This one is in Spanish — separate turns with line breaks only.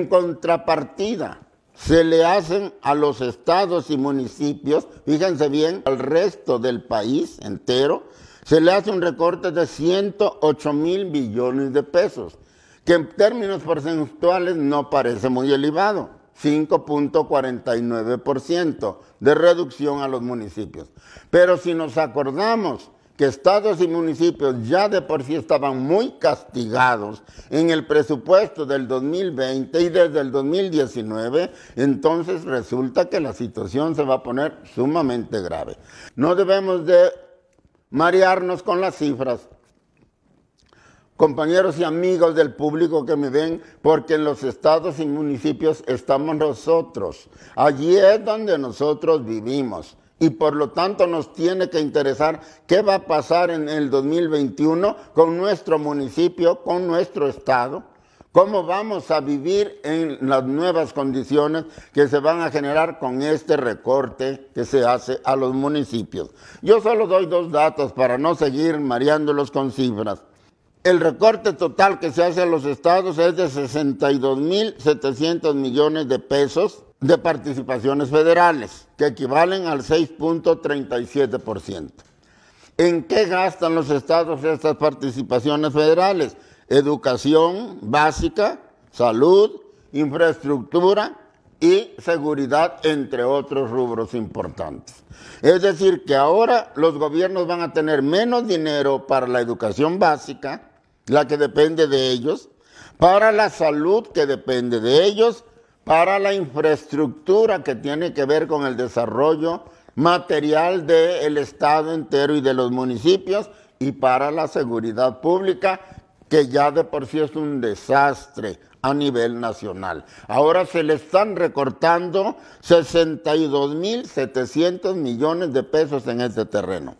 En contrapartida, se le hacen a los estados y municipios, fíjense bien, al resto del país entero, se le hace un recorte de 108 mil billones de pesos, que en términos porcentuales no parece muy elevado, 5.49% de reducción a los municipios. Pero si nos acordamos que estados y municipios ya de por sí estaban muy castigados en el presupuesto del 2020 y desde el 2019, entonces resulta que la situación se va a poner sumamente grave. No debemos de marearnos con las cifras. Compañeros y amigos del público que me ven, porque en los estados y municipios estamos nosotros. Allí es donde nosotros vivimos y por lo tanto nos tiene que interesar qué va a pasar en el 2021 con nuestro municipio, con nuestro estado, cómo vamos a vivir en las nuevas condiciones que se van a generar con este recorte que se hace a los municipios. Yo solo doy dos datos para no seguir mareándolos con cifras. El recorte total que se hace a los estados es de 62.700 millones de pesos de participaciones federales, que equivalen al 6.37%. ¿En qué gastan los estados estas participaciones federales? Educación básica, salud, infraestructura y seguridad, entre otros rubros importantes. Es decir, que ahora los gobiernos van a tener menos dinero para la educación básica, la que depende de ellos, para la salud que depende de ellos para la infraestructura que tiene que ver con el desarrollo material del Estado entero y de los municipios y para la seguridad pública, que ya de por sí es un desastre a nivel nacional. Ahora se le están recortando 62.700 millones de pesos en este terreno.